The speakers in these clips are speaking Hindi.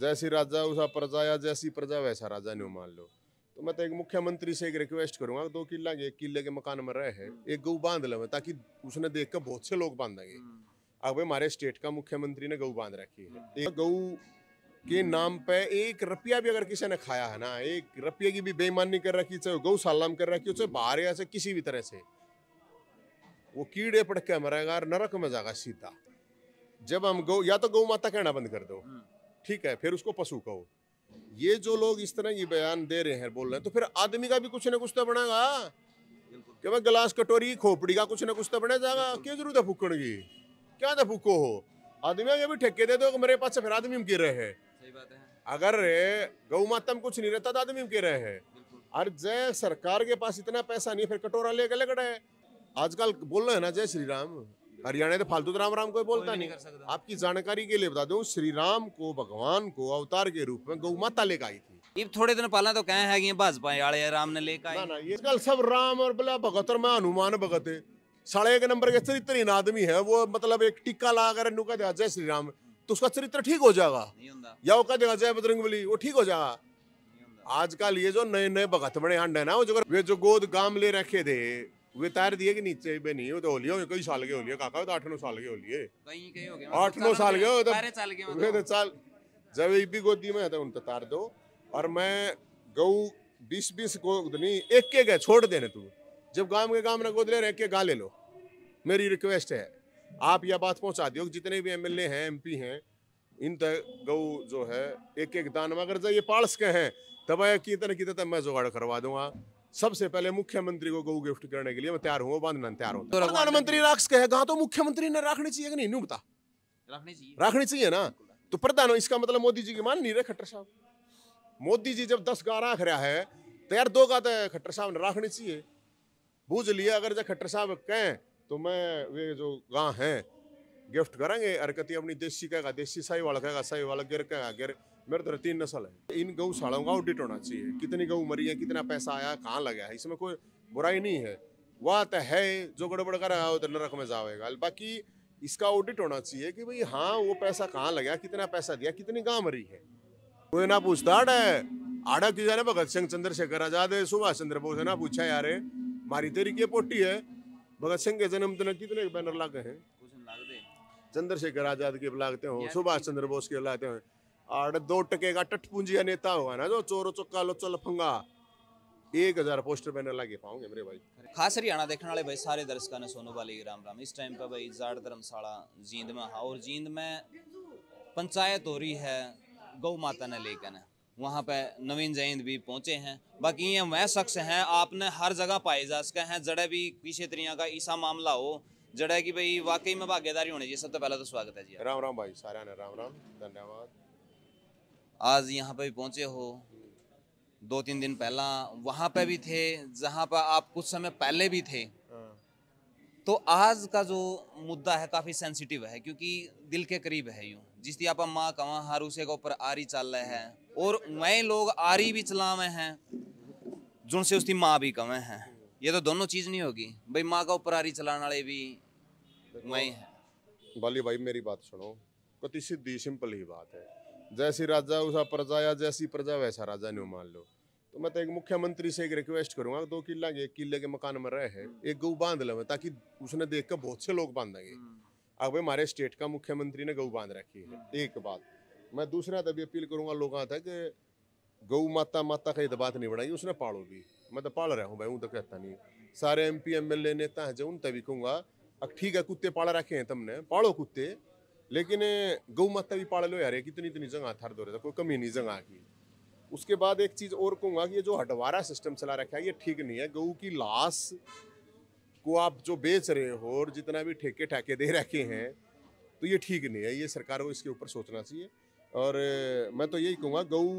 जैसी राजा उसा प्रजा या जैसी प्रजा वैसा राजा नहीं मान लो तो मैं तो एक मुख्यमंत्री से एक रिक्वेस्ट करूंगा दो किला एक किले के मकान में रहे हैं हम्म। एक गऊ बांध लो ताकि उसने देख कर बहुत से लोग बांधेंगे हम्म। अब हमारे स्टेट का मुख्यमंत्री ने गऊ बांध रखी है हम्म। गऊ के नाम पे एक रुपया भी अगर किसी ने खाया है ना एक रुपये की भी बेईमानी कर रखी चाहे गऊ सालाम कर रखी चाहे बाहर या किसी भी तरह से वो कीड़े पटके मरेगा और नरक में जाएगा सीधा जब हम गौ या तो गौ माता कहना बंद कर दो ठीक है फिर उसको पशु कहो ये जो लोग इस तरह की बयान दे रहे हैं बोल रहे हैं तो फिर आदमी का भी कुछ ना कुछ तो बनेगा कि भाई गिलास कटोरी खोपड़ी का कुछ ना कुछ तो बने जाएगा क्यों जरूरत है फूकण की क्या था तो फूको हो आदमी ये भी ठेके दे दो मेरे पास से फिर आदमी में गिर रहे हैं अगर गौ माता में कुछ नहीं रहता तो आदमी में गिर रहे हैं और जय सरकार के पास इतना पैसा नहीं फिर कटोरा लेकर लगड़ है आजकल बोल रहे हैं ना जय श्री राम हरियाणा तो फालतू तो राम राम कोई बोलता कोई नहीं, नहीं आपकी जानकारी के लिए बता दूं श्री राम को भगवान को अवतार के रूप में गौ माता लेकर आई थी ये थोड़े दिन पहला तो कहे है भाजपा राम ने लेकर ना, ना ये सब राम और बोला भगत और मैं हनुमान भगत है साढ़े एक नंबर के चरित्रहीन आदमी है वो मतलब एक टिक्का ला कर जय श्री राम तो उसका चरित्र ठीक हो जाएगा या वो कह देगा जय बजरंग वो ठीक हो जाएगा आजकल ये जो नए नए भगत बड़े हंड है ना वो जो वे जो गोद गाम ले रखे थे वे उतार दिए कि नीचे बे नहीं वो तो होली होलियो कई साल के होली है काका वो तो आठ नौ साल के होली है आठ नौ साल के हो तो वे तो चाल तो जब एक भी गोदी में है तो उन तार दो और मैं गऊ बीस बीस गोद नहीं एक के गए छोड़ देने तू जब गांव के गांव ना गोद ले रहे के गा ले लो मेरी रिक्वेस्ट है आप यह बात पहुंचा दियो जितने भी एमएलए हैं एमपी हैं इन तक गऊ जो है एक एक दान में अगर ये पालस के हैं तब कितने कितने तब मैं जुगाड़ करवा दूंगा सबसे पहले मुख्यमंत्री को गऊ गिफ्ट करने के लिए मैं तैयार हूँ बांधना तैयार हूँ तो प्रधानमंत्री राक्ष के है तो मुख्यमंत्री ने रखनी चाहिए कि नहीं नहीं बता रखनी चाहिए ना तो प्रधान इसका मतलब मोदी जी की मान नहीं रहे खट्टर साहब मोदी जी जब दस गांव राख रहा है तो यार दो गाते तो खट्टर साहब ने रखनी चाहिए बूझ लिया अगर जब खट्टर साहब कहें तो मैं वे जो गांव हैं गिफ्ट करेंगे हरकत अपनी देसी कहगा देसी साई वाला कहगा साई वाला गिर का गिर मेरे तरह तीन नस्ल है इन गौशालाओं का ऑडिट होना चाहिए कितनी गऊ मरी है कितना पैसा आया कहाँ लगा है इसमें कोई बुराई नहीं है वह तो है जो गड़बड़ कर रहा है तो नरक में जाएगा बाकी इसका ऑडिट होना चाहिए कि भाई हाँ वो पैसा कहाँ लगा कितना पैसा दिया कितनी गाँव मरी है कोई ना पूछता है आड़ा की जाने भगत सिंह चंद्रशेखर आजाद है सुभाष चंद्र बोस है ना पूछा यार मारी तेरी की पोटी है भगत सिंह के जन्मदिन कितने बैनर लागे हैं चंद्रशेखर आजाद की लागते हो सुभाष चंद्र बोस की लागते हो और दो टके का टटपूंजिया नेता होगा ना जो चोरो चौका लोचो लफंगा एक हजार पोस्टर बैनर लागे पाओगे मेरे भाई खास हरियाणा देखने वाले भाई सारे दर्शकों ने सोनू वाले राम राम इस टाइम पर भाई जाट धर्मशाला जींद में हाँ और जींद में पंचायत हो रही है गौ माता ने लेकर वहाँ पे नवीन जैन भी पहुँचे हैं बाकी ये वह शख्स हैं आपने हर जगह पाए जा सके हैं जड़े भी पीछे तरिया का ईसा मामला हो जड़ा ਹੈ ਕਿ ਬਈ ਵਾਕਈ ਮੈਂ ਭਾਗੇਦਾਰੀ ਹੋਣੀ ਜੀ ਸਭ ਤੋਂ ਪਹਿਲਾਂ ਤਾਂ ਸਵਾਗਤ ਹੈ ਜੀ राम राम भाई सारे ने राम राम धन्यवाद आज यहाँ पे भी पहुंचे हो दो तीन दिन पहला वहां पे भी थे जहाँ पर आप कुछ समय पहले भी थे तो आज का जो मुद्दा है काफ़ी सेंसिटिव है क्योंकि दिल के करीब है यूँ जिस दी आप माँ कवा हर उसे के ऊपर आरी चल रहे हैं और वही लोग आरी भी चलावे हैं जो से उसकी माँ भी कवे हैं ये तो दोनों चीज़ नहीं होगी भाई माँ का उपरारी चलाने वाले भी मैं बाली भाई मेरी बात सुनो कति सीधी सिंपल ही बात है जैसी राजा उसा प्रजा या जैसी प्रजा वैसा राजा नहीं मान लो तो मैं तो एक मुख्यमंत्री से एक रिक्वेस्ट करूंगा दो किला के एक किले के मकान में रहे हैं एक गऊ बांध लेवे ताकि उसने देख कर बहुत से लोग बांधेंगे हम्म। अब हमारे स्टेट का मुख्यमंत्री ने गऊ बांध रखी है हम्म। एक बात मैं दूसरा तभी अपील करूंगा लोगों तक गऊ माता माता का ये बात नहीं बढ़ाई उसने पाड़ो भी मैं तो पाल रहा हूँ भाई हूँ तो कहता नहीं सारे M P M L A नेता हैं जो उन तभी कहूँगा अब ठीक है कुत्ते पाल रखे हैं तुमने पालो कुत्ते लेकिन गौ माता भी पाल लो यार कितनी इतनी जगह थर दो रहे कोई कमी नहीं जगह की उसके बाद एक चीज़ और कहूँगा कि ये जो हटवारा सिस्टम चला रखा है ये ठीक नहीं है गऊ की लाश को आप जो बेच रहे हो और जितना भी ठेके ठाके दे रखे हैं तो ये ठीक नहीं है ये सरकार को इसके ऊपर सोचना चाहिए और मैं तो यही कहूँगा गऊ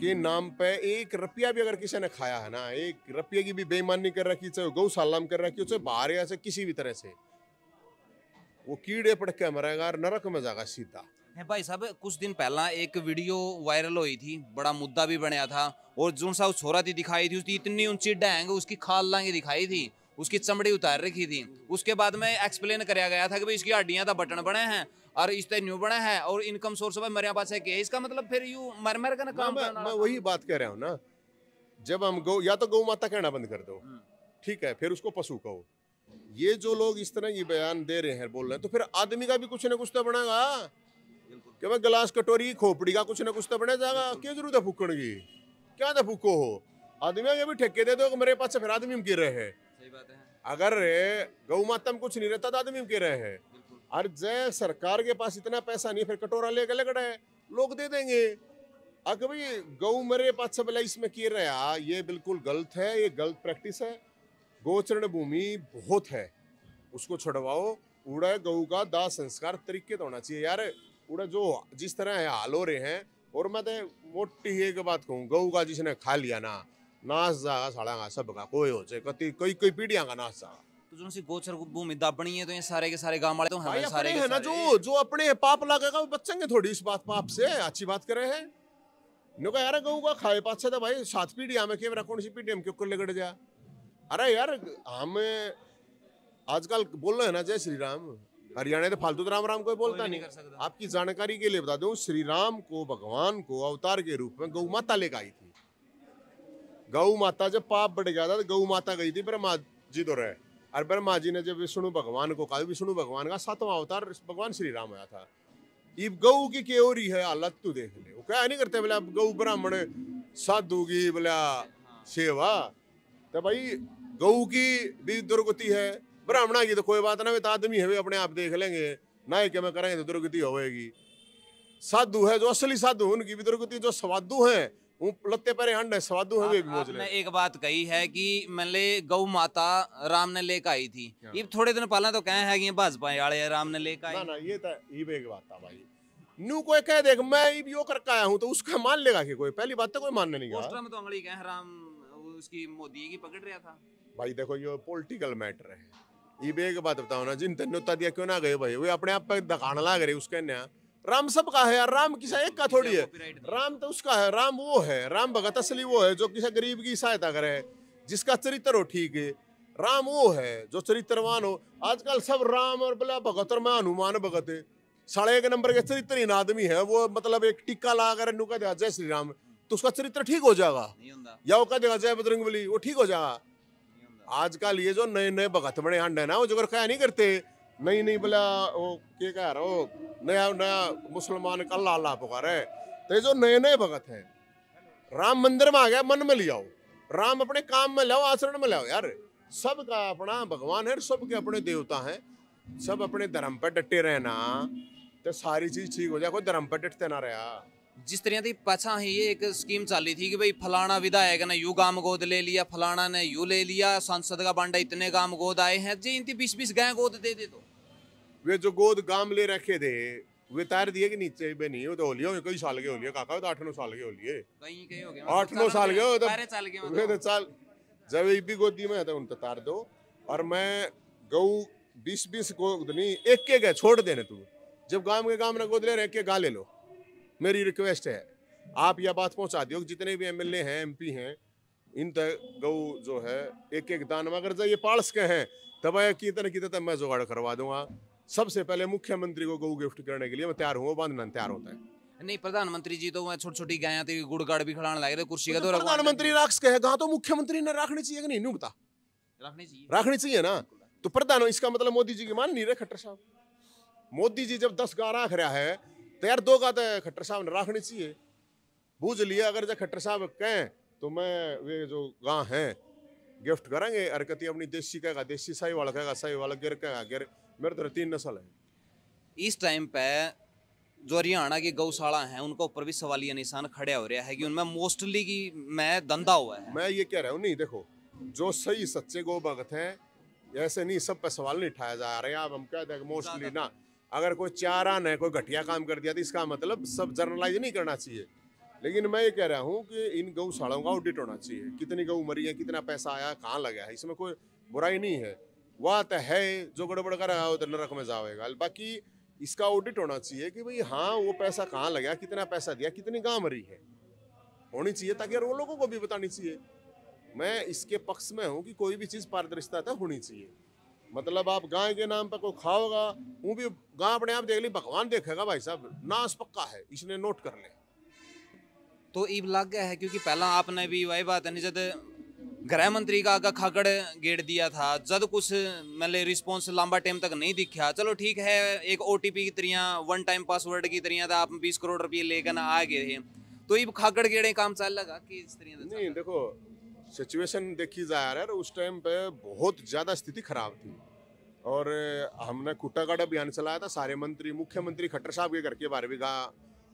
के नाम पे एक रुपया भी अगर किसी ने खाया है ना एक रुपये की भी बेईमानी कर रखी चाहे गौशाला में कर रखी हो चाहे बाहर या से किसी भी तरह से वो कीड़े के मरेगा नरक में जाएगा सीधा भाई साहब कुछ दिन पहला एक वीडियो वायरल हुई थी बड़ा मुद्दा भी बनया था और जो सा छोरा थी दिखाई थी उसकी इतनी ऊंची डैंग उसकी खाल लांगी दिखाई थी उसकी चमड़ी उतार रखी थी उसके बाद में एक्सप्लेन कराया गया था कि भाई इसकी हड्डियां तो बटन बने हैं और रिश्ते न्यू बना है और इनकम सोर्स भाई मेरे पास है कि इसका मतलब फिर यू मर मर का ना काम मैं, मैं वही बात कह रहा हूँ ना जब हम गौ या तो गौ माता कहना बंद कर दो हम्म। ठीक है फिर उसको पशु कहो ये जो लोग इस तरह ये बयान दे रहे हैं बोल रहे हैं तो फिर आदमी का भी कुछ ना कुछ तो बनेगा क्या भाई गिलास कटोरी खोपड़ी का कुछ ना कुछ तो बने जाएगा क्या जरूरत है फूकण की क्या था तो फूको हो आदमी ये भी ठेके दे दो मेरे पास से फिर आदमी गिर रहे हैं अगर गौ माता में कुछ नहीं रहता तो आदमी गिर रहे हैं और जय सरकार के पास इतना पैसा नहीं फिर कटोरा लेकर लगड़ा है लोग दे देंगे अगर भाई गऊ मरे पास सब इसमें किए रहे आ, ये बिल्कुल गलत है ये गलत प्रैक्टिस है गोचरण भूमि बहुत है उसको छुड़वाओ उड़ा गऊ का दाह संस्कार तरीके तो होना चाहिए यार उड़ा जो जिस तरह है हाल हो रहे हैं और मैं तो मोटी एक बात कहूँ गऊ का जिसने खा लिया ना नाश जागा साड़ा सब का कोई हो जाए कति कई कई पीढ़ियाँ का नाश जागा तो जो सी गोचर भूमि है तो ये सारे के सारे गांव वाले तो हमारे सारे है ना जो जो अपने पाप लगेगा वो बचेंगे थोड़ी इस बात पाप से अच्छी बात कर रहे हैं यार गऊ का खाए तो भाई सात केवरा कौन सी पीढ़ी हम क्यों कर लगड़ जा अरे यार हमें आजकल है ना जय श्री राम हरियाणा तो फालतू तो राम राम कोई बोलता नहीं, नहीं आपकी जानकारी के लिए बता दूं श्री राम को भगवान को अवतार के रूप में गौ माता लेकर आई थी गौ माता जब पाप बढ़ गया था तो गौ माता गई थी पर माँ जी तो रहे और ब्रह्मा जी ने जब विष्णु भगवान को कहा विष्णु भगवान का सातवां अवतार भगवान श्री राम आया था इब गौ की केवरी है हालत तू देख ले वो क्या नहीं करते बोला गौ ब्राह्मण साधु की बोला सेवा तो भाई गौ की भी दुर्गति है ब्राह्मणा की तो कोई बात ना वे तो आदमी है वे अपने आप देख लेंगे ना ही क्या मैं करेंगे तो दुर्गति होगी साधु है जो असली साधु उनकी भी दुर्गति जो स्वादु है लते पर हंड स्वादु हो गए आपने एक बात कही है कि ले गौ माता राम ने लेकर आई थी ये थोड़े दिन पहले तो कहे है कि भाजपा वाले राम ने लेकर आई ना ना ये तो ये एक बात था भाई नू कोई कह देख मैं ये यो करके आया हूं तो उसका मान लेगा कि कोई पहली बात तो कोई मानने नहीं पोस्टर में तो अंगड़ी कह राम उसकी मोदी की पकड़ रहा था भाई देखो ये पॉलिटिकल मैटर है ये एक बात बताओ ना जिन तेन दिया क्यों ना गए भाई वो अपने आप पे दिखाने लाग रहे उसके ना राम सबका है यार राम किसा एक का थोड़ी है राम तो उसका है राम वो है राम भगत असली वो है जो किसी गरीब की सहायता करे जिसका चरित्र हो ठीक है राम वो है जो चरित्रवान हो आजकल सब राम और बोला भगत और मैं हनुमान भगत है साढ़े एक नंबर के चरित्रहीन आदमी है वो मतलब एक टिक्का ला कर देगा जय श्री राम तो उसका चरित्र ठीक हो जाएगा या वो कह देगा जय बजरंग वो ठीक हो जाएगा आजकल ये जो नए नए भगत बड़े हंड है ना वो जो कहा नहीं करते नहीं नहीं बोला वो क्या कह रहे हो नया नया मुसलमान का अल्लाह अल्लाह पुकारे तो जो नए नए भगत हैं राम मंदिर में आ गया मन में लियाओ राम अपने काम में लाओ आचरण में लाओ यार सबका अपना भगवान है सबके अपने देवता हैं सब अपने धर्म पर डटे रहना तो सारी चीज ठीक हो जाए कोई धर्म पर डटते ना रहा जिस तरह की पछा ही एक स्कीम चली थी कि भाई फलाना विधायक ने यू गांव गोद ले लिया फलाना ने यू ले लिया सांसद का बांडा इतने गाम गोद आए हैं जी इनकी बीस बीस गाय गोद दे दे दो वे जो गोद गाम ले रखे थे वे तैर दिए कि नीचे भी नहीं वो तो होलिया कई साल के होलिया काका तो आठ नौ साल के होलिए मतलब आठ नौ साल के हो तो वे तो मतलब। साल जब एक भी गोदी में है तो उन तार दो और मैं गौ बीस बीस गोद नहीं एक के गए छोड़ देने तू जब गांव के गांव ना गोद ले रहे एक गा ले लो मेरी रिक्वेस्ट है आप यह बात पहुंचा दियो जितने भी एमएलए हैं एमपी हैं इन तक गऊ जो है एक एक दान में अगर ये पालस के हैं तब कितने कितने मैं जुगाड़ करवा दूंगा सबसे पहले मुख्यमंत्री को गौ गिफ्ट करने के लिए मैं तैयार हूँ बांधना तैयार होता है नहीं प्रधानमंत्री जी तो वहाँ छोटी छोटी गाय गुड़गाड़ भी खिलाने लगे कुर्सी का तो प्रधानमंत्री राक्ष के कहा हाँ, तो मुख्यमंत्री ने रखनी चाहिए कि नहीं नहीं बता रखनी चाहिए रखनी चाहिए ना तो प्रधान इसका मतलब मोदी जी की मान नहीं रहे खट्टर साहब मोदी जी जब दस गा राख रहा है तो यार दो गा तो खट्टर साहब ने रखनी चाहिए बूझ लिया अगर जब खट्टर साहब कहें तो मैं वे जो गां हैं गिफ्ट करेंगे हरकती अपनी देसी कहेगा देसी साई वाला कहेगा साई वाला गिर कहेगा गिर मेरे तरह तो तीन नस्ल है इस टाइम पे जो हरियाणा की गौशाला हैं उनके ऊपर भी सवाल सवालिया निशान खड़े हो रहा है कि उनमें मोस्टली की मैं धंधा हुआ है मैं ये कह रहा हूँ नहीं देखो जो सही सच्चे गो भगत हैं ऐसे नहीं सब पे सवाल नहीं उठाया जा रहे आप हम कह दें मोस्टली ना अगर कोई चारा ने कोई घटिया काम कर दिया तो इसका मतलब सब जर्नलाइज नहीं करना चाहिए लेकिन मैं ये कह रहा हूँ कि इन गौशालाओं का ऑडिट होना चाहिए कितनी गऊ मरी है कितना पैसा आया कहाँ लगा है इसमें कोई बुराई नहीं है वह तो है जो गड़बड़ कर रहा है उधर नरक में जाएगा बाकी इसका ऑडिट होना चाहिए कि भाई हाँ वो पैसा कहाँ लगा कितना पैसा दिया कितनी गाँव मरी है होनी चाहिए ताकि वो लोगों को भी बतानी चाहिए मैं इसके पक्ष में हूँ कि कोई भी चीज़ पारदर्शिता होनी चाहिए मतलब आप गाय के नाम पर कोई खाओगा वो भी गाँव अपने आप देख ली भगवान देखेगा भाई साहब नाश पक्का है इसने नोट कर ले तो ईब लग गया है क्योंकि पहला आपने भी वही बात है नहीं जब गृह मंत्री का आगे खाकड़ गेट दिया था जब कुछ मतलब रिस्पॉन्स लंबा टाइम तक नहीं दिखा चलो ठीक है एक ओ टी पी की तरह वन टाइम पासवर्ड की तरह था तो आप बीस करोड़ रुपये लेकर आ गए तो ये खाकड़ गेड़े काम चल लगा कि इस तरह नहीं देखो सिचुएशन देखी जा रहा है उस टाइम पे बहुत ज़्यादा स्थिति खराब थी और हमने कुट्टागढ़ अभियान चलाया था सारे मंत्री मुख्यमंत्री खट्टर साहब के घर के बारे में कहा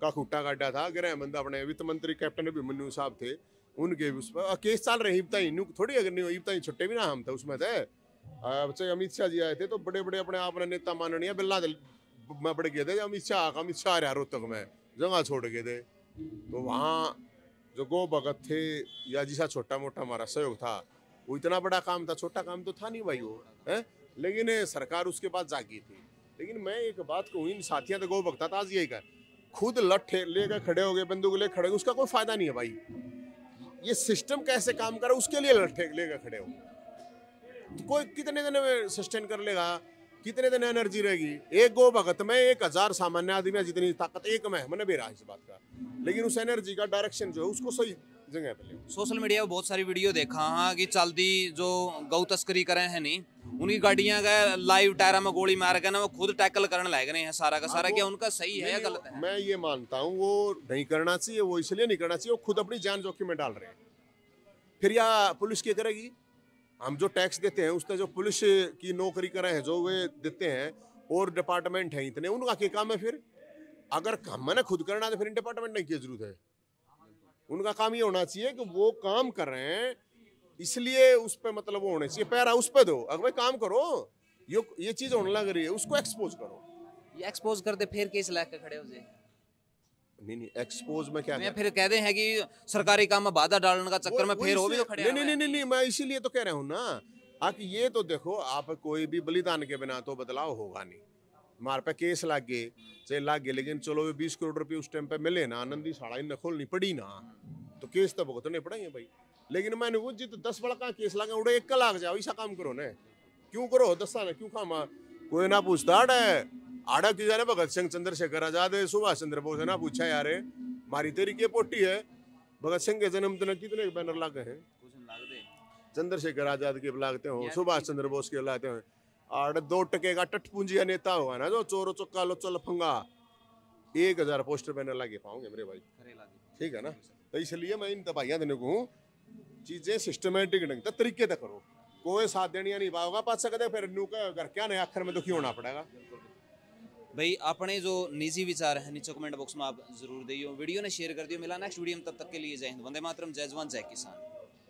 का खुट्टा काटा था गृह मंत्री अपने वित्त मंत्री कैप्टन अभिमन्यू साहब थे उनके उस पर केस चल रहे इबता इनू थोड़ी अगर नहीं इबताई छुट्टे भी ना हम थे उसमें थे बच्चे अमित शाह जी आए थे तो बड़े बड़े अपने ने नेता माननीय बिल्ला मैं बड़े गए थे अमित शाह अमित शाह रहा रोहतक में जगह छोड़ गए थे तो वहाँ जो गो भगत थे या जिसा छोटा मोटा हमारा सहयोग था वो इतना बड़ा काम था छोटा काम तो था नहीं भाई वो है लेकिन सरकार उसके बाद जागी थी लेकिन मैं एक बात कहूँ इन साथियाँ तो गो भगता था आज यही कर खुद लट्ठे लेकर खड़े हो गए बंदूक ले खड़े हो उसका कोई फायदा नहीं है भाई ये सिस्टम कैसे काम करे उसके लिए लट्ठे लेकर खड़े हो तो कोई कितने दिन में सस्टेन कर लेगा कितने दिन एनर्जी रहेगी एक गो भगत में एक हजार सामान्य आदमी जितनी ताकत एक में मैंने बेरा इस बात का लेकिन उस एनर्जी का डायरेक्शन जो है उसको सही ਜਗ੍ਹਾ ਮਿਲੇ ਸੋਸ਼ਲ ਮੀਡੀਆ 'ਤੇ ਬਹੁਤ ਸਾਰੀ ਵੀਡੀਓ ਦੇਖਾ ਹਾਂ ਕਿ ਚਲਦੀ ਜੋ ਗਊ ਤਸਕਰੀ ਕਰੇ ਹੈ उनकी गाड़िया का लाइव टायरा में गोली मार कर ना वो खुद टैकल करने लग रहे हैं सारा का हाँ, सारा क्या उनका सही है या गलत है मैं ये मानता हूँ वो नहीं करना चाहिए वो इसलिए नहीं करना चाहिए वो खुद अपनी जान जोखिम में डाल रहे हैं फिर या पुलिस क्या करेगी हम जो टैक्स देते हैं उसने जो पुलिस की नौकरी करे हैं जो वे देते हैं और डिपार्टमेंट है इतने उनका क्या काम है फिर अगर हमने खुद करना तो फिर इन डिपार्टमेंट की जरूरत है उनका काम ये होना चाहिए कि वो काम कर रहे हैं इसलिए उस पर मतलब वो होने चाहिए पैरा उस पर दो अगर भाई काम करो यो ये चीज़ होने लग रही है उसको एक्सपोज करो ये एक्सपोज दे फिर किस लायक खड़े हो जाए नहीं नहीं एक्सपोज में क्या मैं फिर कह दें कि सरकारी काम में बाधा डालने का चक्कर में फिर हो भी तो खड़े नहीं नहीं नहीं नहीं मैं इसीलिए तो कह रहा हूँ ना आप ये तो देखो आप कोई भी बलिदान के बिना तो बदलाव होगा नहीं हमारे पे केस लग गए हम्म। से लग गए लेकिन चलो वे बीस करोड़ रुपये उस टाइम पे मिले ना आनंदी साढ़ा इन खोलनी पड़ी ना हम्म। तो केस तो भुगतने पड़ेंगे भाई लेकिन मैंने वो जित दस बड़ा कहाँ केस लगा उड़े एक का जाओ ऐसा काम करो ने क्यों करो दस ना क्यों काम कोई ना पूछता अड़े आड़ा क्यों जाने भगत सिंह चंद्रशेखर आजाद सुभाष चंद्र बोस ना पूछा यार मारी तेरी के पोटी है भगत सिंह के जन्म कितने बैनर लागे हैं चंद्रशेखर आजाद के लागते हो सुभाष चंद्र बोस के लाते हैं आड़ दो टके का टट पूंजिया नेता हुआ ना जो चोरो चौका चल फंगा एक हजार पोस्टर बैनर लागे पाओगे मेरे भाई ठीक है ना तो इसलिए मैं इन दवाइयाँ देने को हूँ चीजें सिस्टमेटिक ढंग तो तरीके तक तो करो कोई साथ देनिया नहीं पाओगा पा सकते फिर नू कर क्या नहीं आखिर में दुखी तो होना पड़ेगा भाई अपने जो निजी विचार है नीचे कमेंट बॉक्स में आप जरूर दियो वीडियो ने शेयर कर दियो मिला नेक्स्ट वीडियो में तब तक के लिए जय हिंद वंदे मातरम जय जवान जय किसान